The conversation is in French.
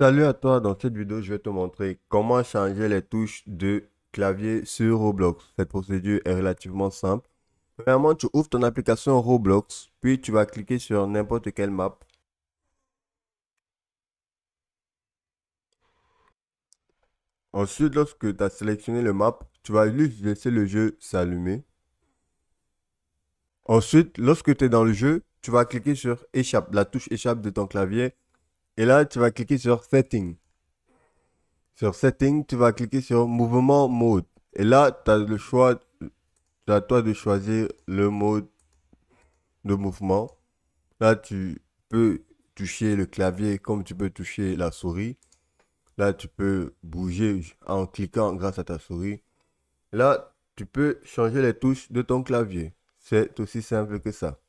Salut à toi, dans cette vidéo je vais te montrer comment changer les touches de clavier sur Roblox. Cette procédure est relativement simple. Premièrement, tu ouvres ton application Roblox, puis tu vas cliquer sur n'importe quelle map. Ensuite, lorsque tu as sélectionné le map, tu vas juste laisser le jeu s'allumer. Ensuite, lorsque tu es dans le jeu, tu vas cliquer sur échappe, la touche échappe de ton clavier et là, tu vas cliquer sur Setting. Sur Setting, tu vas cliquer sur Mouvement Mode. Et là, tu as le choix, tu toi de choisir le mode de mouvement. Là, tu peux toucher le clavier comme tu peux toucher la souris. Là, tu peux bouger en cliquant grâce à ta souris. Là, tu peux changer les touches de ton clavier. C'est aussi simple que ça.